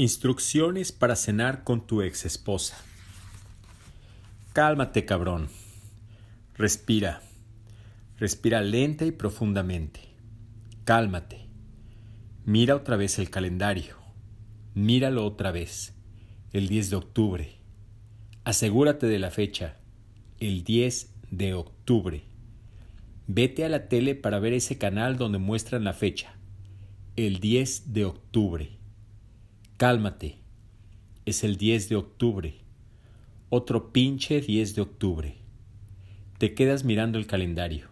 Instrucciones para cenar con tu ex esposa. Cálmate, cabrón. Respira. Respira lenta y profundamente. Cálmate. Mira otra vez el calendario. Míralo otra vez. El 10 de octubre. Asegúrate de la fecha. El 10 de octubre. Vete a la tele para ver ese canal donde muestran la fecha. El 10 de octubre. Cálmate. Es el 10 de octubre. Otro pinche 10 de octubre. Te quedas mirando el calendario.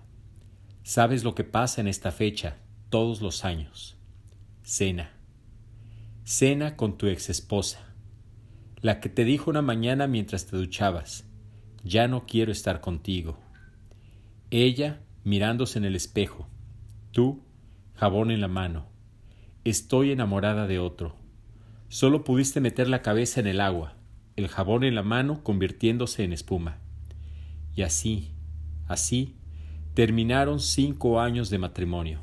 Sabes lo que pasa en esta fecha todos los años. Cena. Cena con tu ex esposa, La que te dijo una mañana mientras te duchabas, ya no quiero estar contigo. Ella mirándose en el espejo. Tú, jabón en la mano. Estoy enamorada de otro. Solo pudiste meter la cabeza en el agua, el jabón en la mano convirtiéndose en espuma. Y así, así, terminaron cinco años de matrimonio.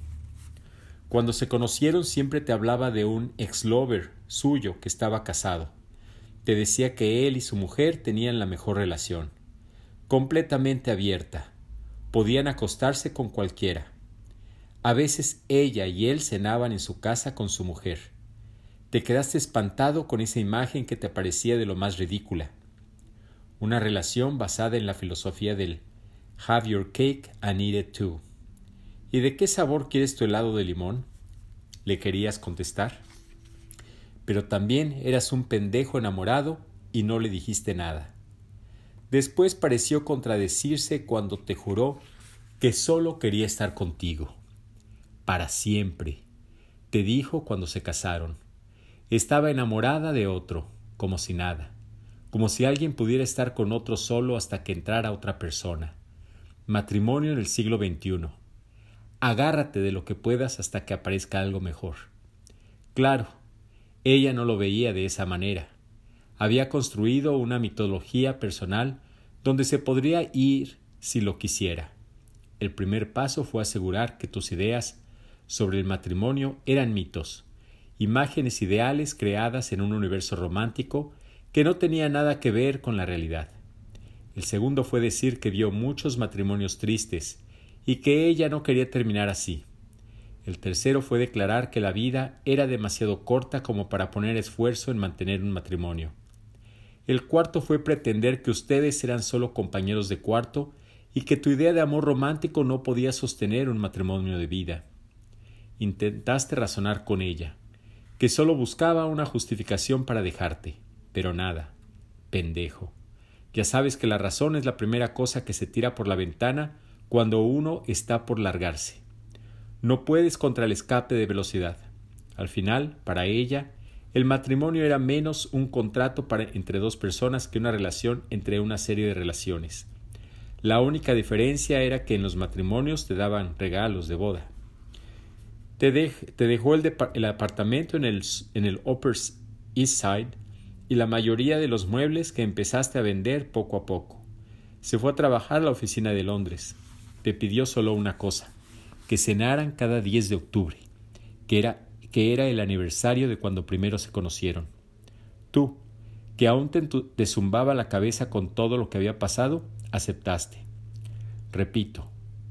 Cuando se conocieron siempre te hablaba de un ex-lover suyo que estaba casado. Te decía que él y su mujer tenían la mejor relación, completamente abierta. Podían acostarse con cualquiera. A veces ella y él cenaban en su casa con su mujer te quedaste espantado con esa imagen que te parecía de lo más ridícula. Una relación basada en la filosofía del Have your cake and eat it too. ¿Y de qué sabor quieres tu helado de limón? Le querías contestar. Pero también eras un pendejo enamorado y no le dijiste nada. Después pareció contradecirse cuando te juró que solo quería estar contigo. Para siempre, te dijo cuando se casaron. Estaba enamorada de otro, como si nada, como si alguien pudiera estar con otro solo hasta que entrara otra persona. Matrimonio en el siglo XXI. Agárrate de lo que puedas hasta que aparezca algo mejor. Claro, ella no lo veía de esa manera. Había construido una mitología personal donde se podría ir si lo quisiera. El primer paso fue asegurar que tus ideas sobre el matrimonio eran mitos, imágenes ideales creadas en un universo romántico que no tenía nada que ver con la realidad. El segundo fue decir que vio muchos matrimonios tristes y que ella no quería terminar así. El tercero fue declarar que la vida era demasiado corta como para poner esfuerzo en mantener un matrimonio. El cuarto fue pretender que ustedes eran solo compañeros de cuarto y que tu idea de amor romántico no podía sostener un matrimonio de vida. Intentaste razonar con ella, que solo buscaba una justificación para dejarte, pero nada, pendejo. Ya sabes que la razón es la primera cosa que se tira por la ventana cuando uno está por largarse. No puedes contra el escape de velocidad. Al final, para ella, el matrimonio era menos un contrato entre dos personas que una relación entre una serie de relaciones. La única diferencia era que en los matrimonios te daban regalos de boda. Te, dejó el, apartamento en el, Upper East Side y la mayoría de los muebles que empezaste a vender poco a poco. Se fue a trabajar a la oficina de Londres. Te pidió solo una cosa, que cenaran cada 10 de octubre, que era, que era el aniversario de cuando primero se conocieron. Tú, que aún te zumbaba la cabeza con todo lo que había pasado, aceptaste. Repito,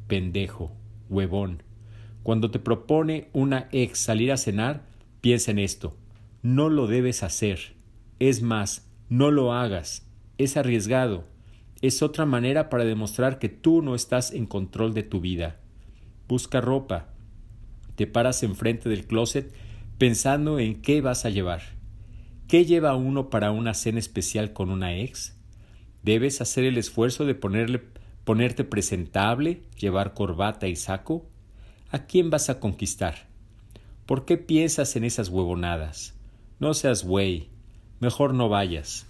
pendejo, huevón, cuando te propone una ex salir a cenar, piensa en esto. No lo debes hacer. Es más, no lo hagas. Es arriesgado. Es otra manera para demostrar que tú no estás en control de tu vida. Busca ropa. Te paras enfrente del closet pensando en qué vas a llevar. ¿Qué lleva uno para una cena especial con una ex? Debes hacer el esfuerzo de ponerle, ponerte presentable, llevar corbata y saco, ¿A quién vas a conquistar? ¿Por qué piensas en esas huevonadas? No seas güey, mejor no vayas.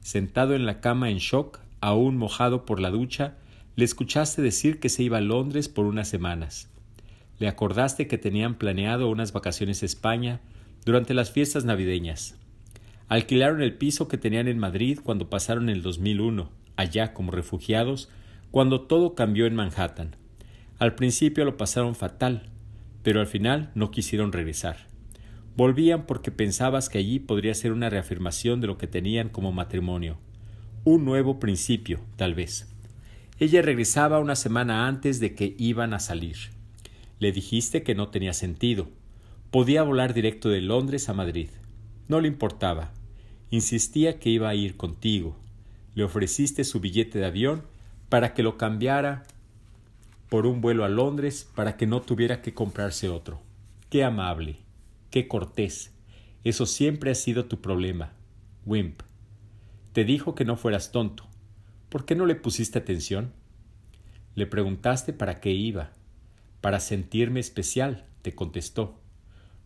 Sentado en la cama en shock, aún mojado por la ducha, le escuchaste decir que se iba a Londres por unas semanas. Le acordaste que tenían planeado unas vacaciones a España durante las fiestas navideñas. Alquilaron el piso que tenían en Madrid cuando pasaron el 2001, allá como refugiados, cuando todo cambió en Manhattan. Al principio lo pasaron fatal, pero al final no quisieron regresar. Volvían porque pensabas que allí podría ser una reafirmación de lo que tenían como matrimonio. Un nuevo principio, tal vez. Ella regresaba una semana antes de que iban a salir. Le dijiste que no tenía sentido. Podía volar directo de Londres a Madrid. No le importaba. Insistía que iba a ir contigo. Le ofreciste su billete de avión para que lo cambiara por un vuelo a Londres para que no tuviera que comprarse otro. Qué amable, qué cortés. Eso siempre ha sido tu problema, Wimp. Te dijo que no fueras tonto. ¿Por qué no le pusiste atención? Le preguntaste para qué iba. Para sentirme especial, te contestó.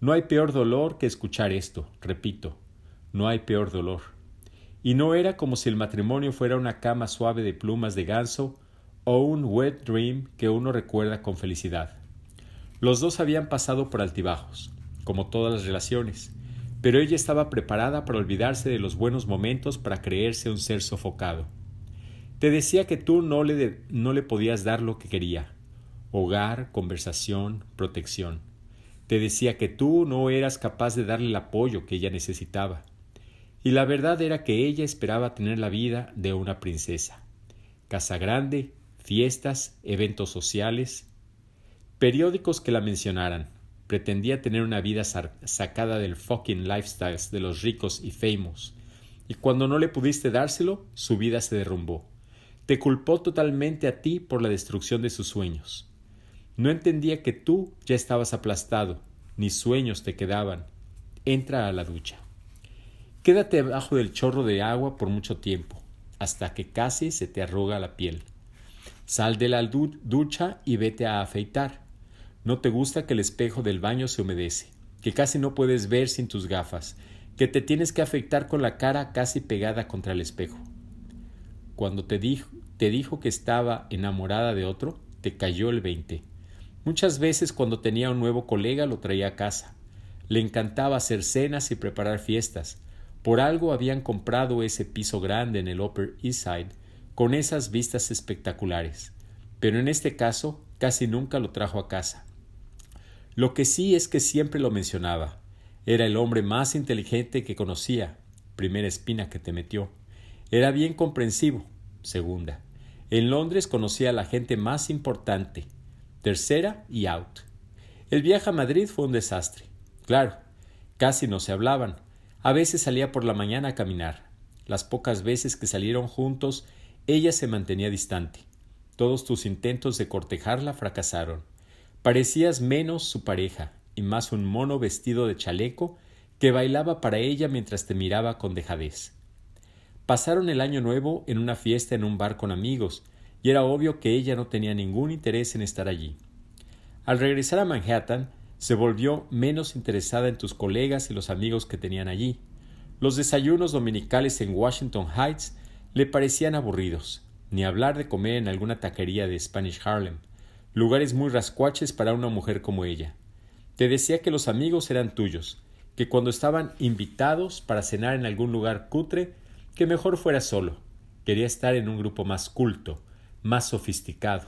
No hay peor dolor que escuchar esto, repito, no hay peor dolor. Y no era como si el matrimonio fuera una cama suave de plumas de ganso o un wet dream que uno recuerda con felicidad. Los dos habían pasado por altibajos, como todas las relaciones, pero ella estaba preparada para olvidarse de los buenos momentos para creerse un ser sofocado. Te decía que tú no le, no le podías dar lo que quería, hogar, conversación, protección. Te decía que tú no eras capaz de darle el apoyo que ella necesitaba. Y la verdad era que ella esperaba tener la vida de una princesa. Casa grande, fiestas, eventos sociales, periódicos que la mencionaran. Pretendía tener una vida sacada del fucking lifestyles de los ricos y famous. Y cuando no le pudiste dárselo, su vida se derrumbó. Te culpó totalmente a ti por la destrucción de sus sueños. No entendía que tú ya estabas aplastado, ni sueños te quedaban. Entra a la ducha. Quédate abajo del chorro de agua por mucho tiempo, hasta que casi se te arruga la piel. Sal de la ducha y vete a afeitar. No te gusta que el espejo del baño se humedece, que casi no puedes ver sin tus gafas, que te tienes que afeitar con la cara casi pegada contra el espejo. Cuando te dijo, que estaba enamorada de otro, te cayó el 20. Muchas veces cuando tenía un nuevo colega lo traía a casa. Le encantaba hacer cenas y preparar fiestas. Por algo habían comprado ese piso grande en el Upper East Side con esas vistas espectaculares, pero en este caso casi nunca lo trajo a casa. Lo que sí es que siempre lo mencionaba. Era el hombre más inteligente que conocía, primera espina que te metió. Era bien comprensivo, segunda. En Londres conocía a la gente más importante, tercera y out. El viaje a Madrid fue un desastre. Claro, casi no se hablaban. A veces salía por la mañana a caminar. Las pocas veces que salieron juntos ella se mantenía distante. Todos tus intentos de cortejarla fracasaron. Parecías menos su pareja y más un mono vestido de chaleco que bailaba para ella mientras te miraba con dejadez. Pasaron el año nuevo en una fiesta en un bar con amigos, y era obvio que ella no tenía ningún interés en estar allí. Al regresar a Manhattan, se volvió menos interesada en tus colegas y los amigos que tenían allí. Los desayunos dominicales en Washington Heights le parecían aburridos, ni hablar de comer en alguna taquería de Spanish Harlem, lugares muy rascuaches para una mujer como ella. Te decía que los amigos eran tuyos, que cuando estaban invitados para cenar en algún lugar cutre, que mejor fuera solo. Quería estar en un grupo más culto, más sofisticado.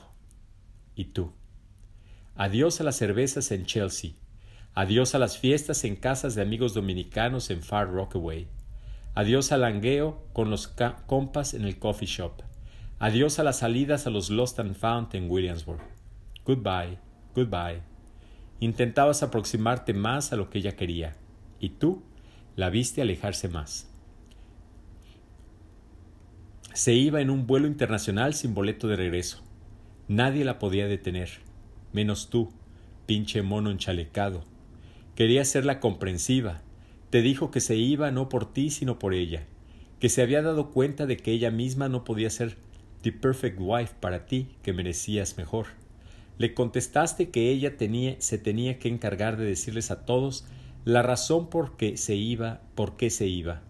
¿Y tú? Adiós a las cervezas en Chelsea. Adiós a las fiestas en casas de amigos dominicanos en Far Rockaway. Adiós al langueo con los compas en el coffee shop. Adiós a las salidas a los Lost and Found en Williamsburg. Goodbye, goodbye. Intentabas aproximarte más a lo que ella quería, y tú la viste alejarse más. Se iba en un vuelo internacional sin boleto de regreso. Nadie la podía detener, menos tú, pinche mono enchalecado. Quería la comprensiva, te dijo que se iba no por ti, sino por ella, que se había dado cuenta de que ella misma no podía ser the perfect wife para ti, que merecías mejor. Le contestaste que ella tenía, se tenía que encargar de decirles a todos la razón por qué se iba, por qué se iba.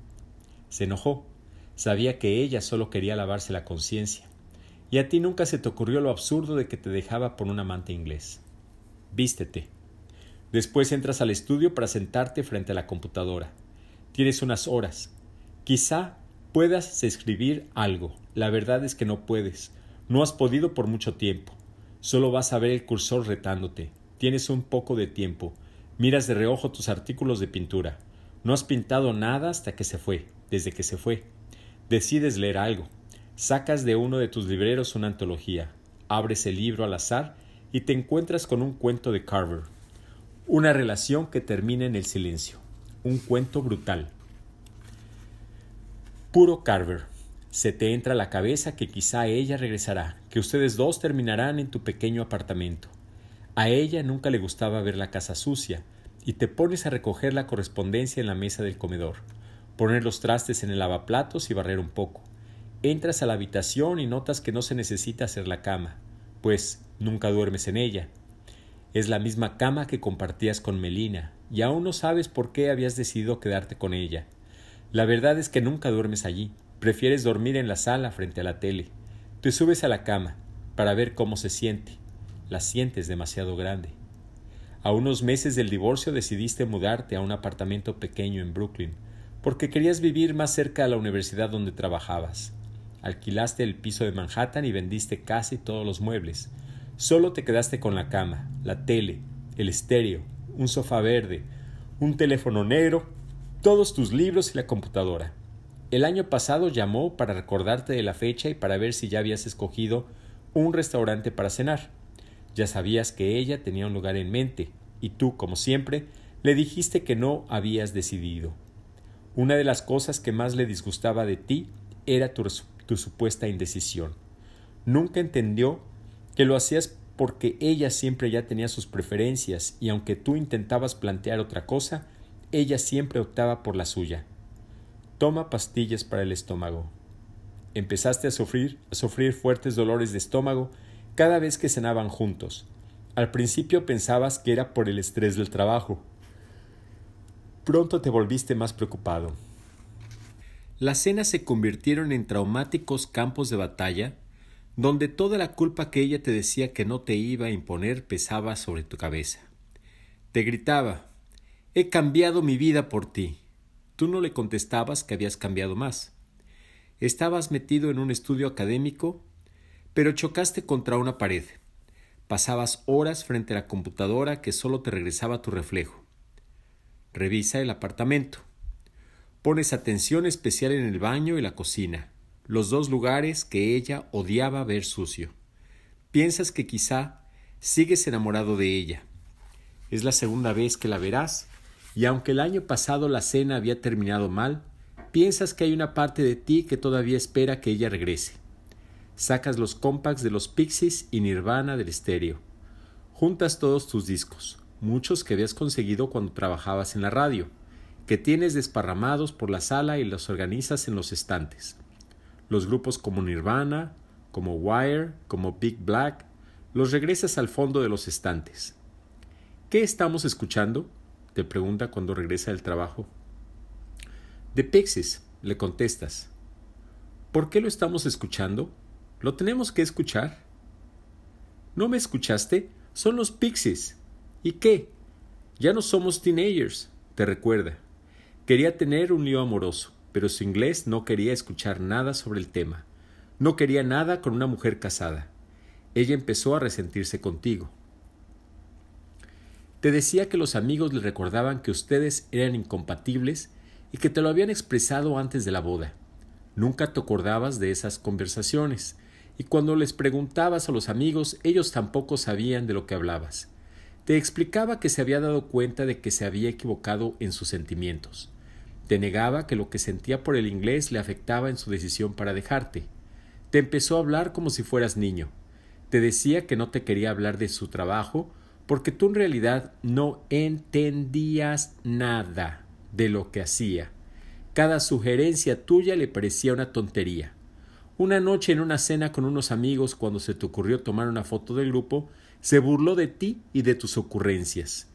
Se enojó. Sabía que ella solo quería lavarse la conciencia. Y a ti nunca se te ocurrió lo absurdo de que te dejaba por un amante inglés. Vístete. Después entras al estudio para sentarte frente a la computadora. Tienes unas horas. Quizá puedas escribir algo. La verdad es que no puedes. No has podido por mucho tiempo. Solo vas a ver el cursor retándote. Tienes un poco de tiempo. Miras de reojo tus artículos de pintura. No has pintado nada hasta que se fue, desde que se fue. Decides leer algo. Sacas de uno de tus libreros una antología. Abres el libro al azar y te encuentras con un cuento de Carver. Una relación que termina en el silencio. Un cuento brutal. Puro Carver. Se te entra a la cabeza que quizá ella regresará, que ustedes dos terminarán en tu pequeño apartamento. A ella nunca le gustaba ver la casa sucia, y te pones a recoger la correspondencia en la mesa del comedor, poner los trastes en el lavaplatos y barrer un poco. Entras a la habitación y notas que no se necesita hacer la cama, pues nunca duermes en ella, es la misma cama que compartías con Melina, y aún no sabes por qué habías decidido quedarte con ella. La verdad es que nunca duermes allí, prefieres dormir en la sala frente a la tele. Te subes a la cama para ver cómo se siente. La sientes demasiado grande. A unos meses del divorcio decidiste mudarte a un apartamento pequeño en Brooklyn, porque querías vivir más cerca de la universidad donde trabajabas. Alquilaste el piso de Manhattan y vendiste casi todos los muebles, Solo te quedaste con la cama, la tele, el estéreo, un sofá verde, un teléfono negro, todos tus libros y la computadora. El año pasado llamó para recordarte de la fecha y para ver si ya habías escogido un restaurante para cenar. Ya sabías que ella tenía un lugar en mente, y tú, como siempre, le dijiste que no habías decidido. Una de las cosas que más le disgustaba de ti era tu, tu supuesta indecisión. Nunca entendió que lo hacías porque ella siempre ya tenía sus preferencias y aunque tú intentabas plantear otra cosa, ella siempre optaba por la suya. Toma pastillas para el estómago. Empezaste a sufrir, a sufrir fuertes dolores de estómago cada vez que cenaban juntos. Al principio pensabas que era por el estrés del trabajo. Pronto te volviste más preocupado. Las cenas se convirtieron en traumáticos campos de batalla donde toda la culpa que ella te decía que no te iba a imponer pesaba sobre tu cabeza. Te gritaba He cambiado mi vida por ti. Tú no le contestabas que habías cambiado más. Estabas metido en un estudio académico, pero chocaste contra una pared. Pasabas horas frente a la computadora que solo te regresaba tu reflejo. Revisa el apartamento. Pones atención especial en el baño y la cocina los dos lugares que ella odiaba ver sucio. Piensas que quizá sigues enamorado de ella. Es la segunda vez que la verás, y aunque el año pasado la cena había terminado mal, piensas que hay una parte de ti que todavía espera que ella regrese. Sacas los compacts de los Pixies y Nirvana del estéreo. Juntas todos tus discos, muchos que habías conseguido cuando trabajabas en la radio, que tienes desparramados por la sala y los organizas en los estantes los grupos como Nirvana, como Wire, como Big Black, los regresas al fondo de los estantes. ¿Qué estamos escuchando? te pregunta cuando regresa del trabajo. De Pixies, le contestas. ¿Por qué lo estamos escuchando? ¿Lo tenemos que escuchar? ¿No me escuchaste? Son los Pixies. ¿Y qué? Ya no somos teenagers, te recuerda. Quería tener un lío amoroso pero su inglés no quería escuchar nada sobre el tema. No quería nada con una mujer casada. Ella empezó a resentirse contigo. Te decía que los amigos le recordaban que ustedes eran incompatibles y que te lo habían expresado antes de la boda. Nunca te acordabas de esas conversaciones, y cuando les preguntabas a los amigos, ellos tampoco sabían de lo que hablabas. Te explicaba que se había dado cuenta de que se había equivocado en sus sentimientos. Te negaba que lo que sentía por el inglés le afectaba en su decisión para dejarte. Te empezó a hablar como si fueras niño. Te decía que no te quería hablar de su trabajo porque tú en realidad no entendías nada de lo que hacía. Cada sugerencia tuya le parecía una tontería. Una noche en una cena con unos amigos cuando se te ocurrió tomar una foto del grupo, se burló de ti y de tus ocurrencias.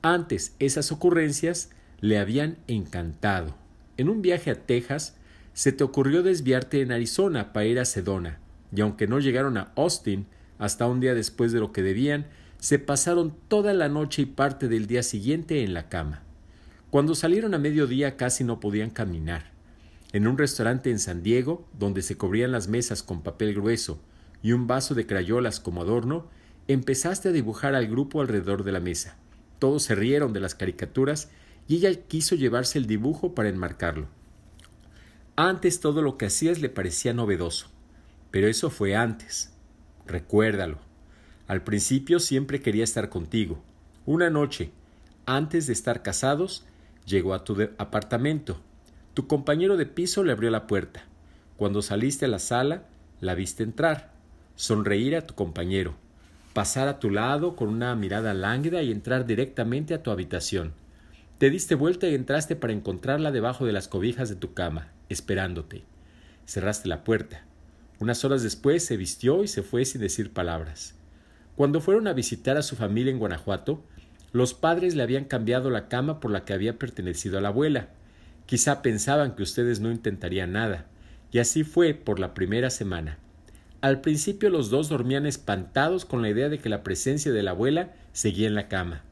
Antes esas ocurrencias le habían encantado. En un viaje a Texas, se te ocurrió desviarte en Arizona para ir a Sedona, y aunque no llegaron a Austin hasta un día después de lo que debían, se pasaron toda la noche y parte del día siguiente en la cama. Cuando salieron a mediodía casi no podían caminar. En un restaurante en San Diego, donde se cubrían las mesas con papel grueso y un vaso de crayolas como adorno, empezaste a dibujar al grupo alrededor de la mesa. Todos se rieron de las caricaturas y ella quiso llevarse el dibujo para enmarcarlo. Antes todo lo que hacías le parecía novedoso, pero eso fue antes. Recuérdalo. Al principio siempre quería estar contigo. Una noche, antes de estar casados, llegó a tu apartamento. Tu compañero de piso le abrió la puerta. Cuando saliste a la sala, la viste entrar, sonreír a tu compañero, pasar a tu lado con una mirada lánguida y entrar directamente a tu habitación. Te diste vuelta y entraste para encontrarla debajo de las cobijas de tu cama, esperándote. Cerraste la puerta. Unas horas después se vistió y se fue sin decir palabras. Cuando fueron a visitar a su familia en Guanajuato, los padres le habían cambiado la cama por la que había pertenecido a la abuela. Quizá pensaban que ustedes no intentarían nada, y así fue por la primera semana. Al principio los dos dormían espantados con la idea de que la presencia de la abuela seguía en la cama.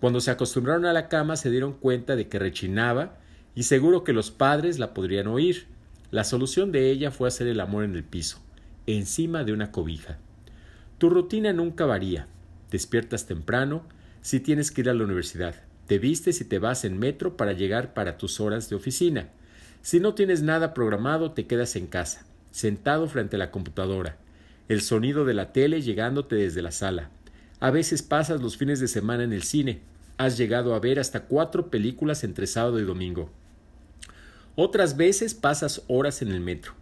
Cuando se acostumbraron a la cama se dieron cuenta de que rechinaba y seguro que los padres la podrían oír. La solución de ella fue hacer el amor en el piso, encima de una cobija. Tu rutina nunca varía. Despiertas temprano si tienes que ir a la universidad. Te vistes y te vas en metro para llegar para tus horas de oficina. Si no tienes nada programado, te quedas en casa, sentado frente a la computadora. El sonido de la tele llegándote desde la sala. A veces pasas los fines de semana en el cine. Has llegado a ver hasta cuatro películas entre sábado y domingo. Otras veces pasas horas en el metro.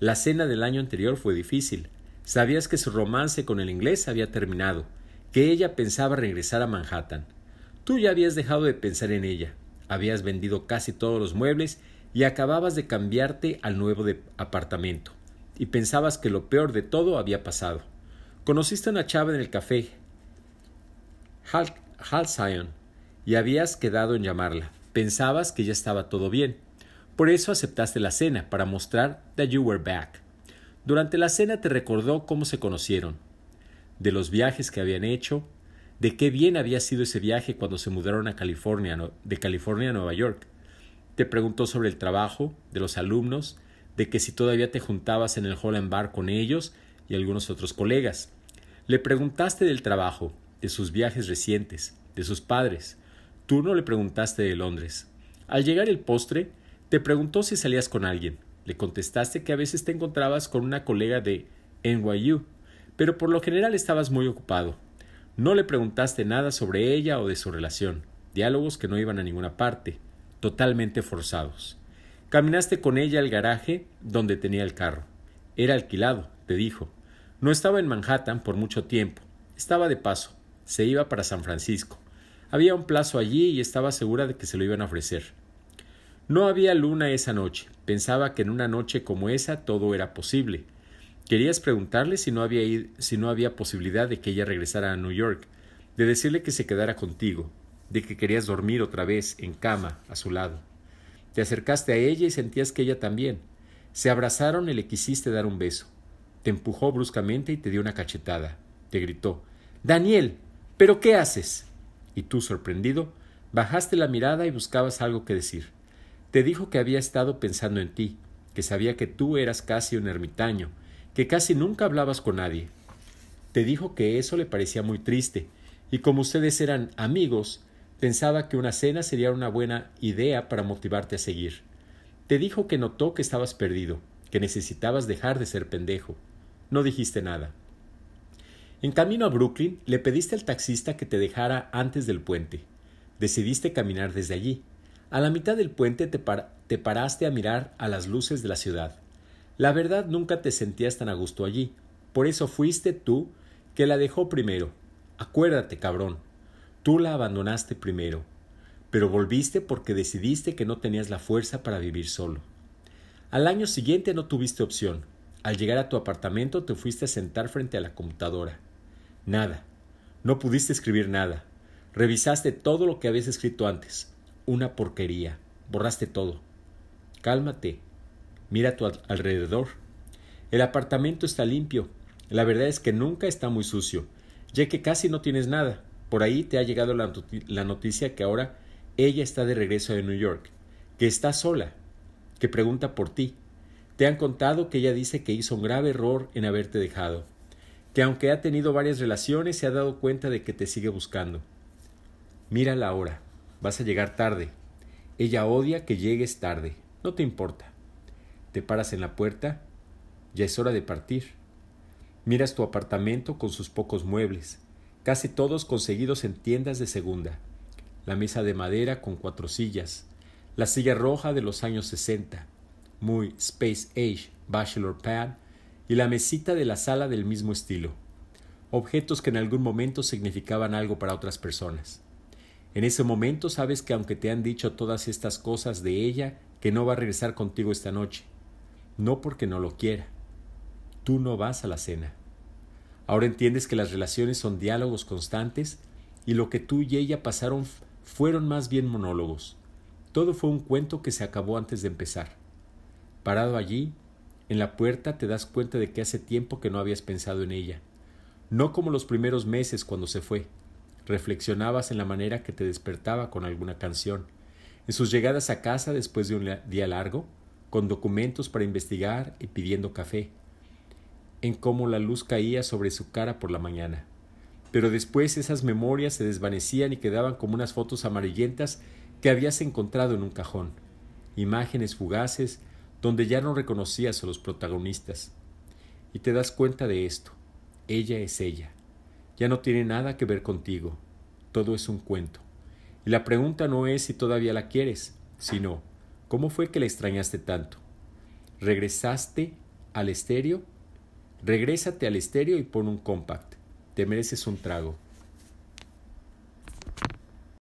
La cena del año anterior fue difícil. Sabías que su romance con el inglés había terminado, que ella pensaba regresar a Manhattan. Tú ya habías dejado de pensar en ella, habías vendido casi todos los muebles y acababas de cambiarte al nuevo apartamento, y pensabas que lo peor de todo había pasado. Conociste a una chava en el café, Hal, Hal y habías quedado en llamarla. Pensabas que ya estaba todo bien. Por eso aceptaste la cena, para mostrar that you were back. Durante la cena te recordó cómo se conocieron, de los viajes que habían hecho, de qué bien había sido ese viaje cuando se mudaron a California, de California a Nueva York. Te preguntó sobre el trabajo, de los alumnos, de que si todavía te juntabas en el Holland Bar con ellos y algunos otros colegas. Le preguntaste del trabajo, de sus viajes recientes, de sus padres. Tú no le preguntaste de Londres. Al llegar el postre, te preguntó si salías con alguien. Le contestaste que a veces te encontrabas con una colega de NYU, pero por lo general estabas muy ocupado. No le preguntaste nada sobre ella o de su relación, diálogos que no iban a ninguna parte, totalmente forzados. Caminaste con ella al garaje donde tenía el carro. Era alquilado, te dijo. No estaba en Manhattan por mucho tiempo, estaba de paso. Se iba para San Francisco. Había un plazo allí y estaba segura de que se lo iban a ofrecer. No había luna esa noche. Pensaba que en una noche como esa todo era posible. Querías preguntarle si no había, si no había posibilidad de que ella regresara a New York, de decirle que se quedara contigo, de que querías dormir otra vez en cama a su lado. Te acercaste a ella y sentías que ella también. Se abrazaron y le quisiste dar un beso. Te empujó bruscamente y te dio una cachetada. Te gritó Daniel, ¿Pero qué haces? Y tú, sorprendido, bajaste la mirada y buscabas algo que decir. Te dijo que había estado pensando en ti, que sabía que tú eras casi un ermitaño, que casi nunca hablabas con nadie. Te dijo que eso le parecía muy triste, y como ustedes eran amigos, pensaba que una cena sería una buena idea para motivarte a seguir. Te dijo que notó que estabas perdido, que necesitabas dejar de ser pendejo. No dijiste nada. En camino a Brooklyn, le pediste al taxista que te dejara antes del puente. Decidiste caminar desde allí. A la mitad del puente te, paraste a mirar a las luces de la ciudad. La verdad nunca te sentías tan a gusto allí. Por eso fuiste tú que la dejó primero. Acuérdate, cabrón. Tú la abandonaste primero. Pero volviste porque decidiste que no tenías la fuerza para vivir solo. Al año siguiente no tuviste opción. Al llegar a tu apartamento te fuiste a sentar frente a la computadora. Nada. No pudiste escribir nada. Revisaste todo lo que habías escrito antes. Una porquería. Borraste todo. Cálmate. Mira a tu alrededor. El apartamento está limpio. La verdad es que nunca está muy sucio, ya que casi no tienes nada. Por ahí te ha llegado la noticia que ahora ella está de regreso de New York, que está sola, que pregunta por ti. Te han contado que ella dice que hizo un grave error en haberte dejado que aunque ha tenido varias relaciones se ha dado cuenta de que te sigue buscando. Mira la hora, vas a llegar tarde. Ella odia que llegues tarde, no te importa. Te paras en la puerta, ya es hora de partir. Miras tu apartamento con sus pocos muebles, casi todos conseguidos en tiendas de segunda. La mesa de madera con cuatro sillas, la silla roja de los años 60, muy Space Age Bachelor Pad y la mesita de la sala del mismo estilo, objetos que en algún momento significaban algo para otras personas. En ese momento sabes que aunque te han dicho todas estas cosas de ella, que no va a regresar contigo esta noche, no porque no lo quiera. Tú no vas a la cena. Ahora entiendes que las relaciones son diálogos constantes y lo que tú y ella pasaron fueron más bien monólogos. Todo fue un cuento que se acabó antes de empezar. Parado allí, en la puerta te das cuenta de que hace tiempo que no habías pensado en ella. No como los primeros meses cuando se fue. Reflexionabas en la manera que te despertaba con alguna canción. En sus llegadas a casa después de un día largo, con documentos para investigar y pidiendo café. En cómo la luz caía sobre su cara por la mañana. Pero después esas memorias se desvanecían y quedaban como unas fotos amarillentas que habías encontrado en un cajón. Imágenes fugaces donde ya no reconocías a los protagonistas. Y te das cuenta de esto. Ella es ella. Ya no tiene nada que ver contigo. Todo es un cuento. Y la pregunta no es si todavía la quieres, sino ¿cómo fue que la extrañaste tanto? ¿Regresaste al estéreo? Regrésate al estéreo y pon un compact. Te mereces un trago.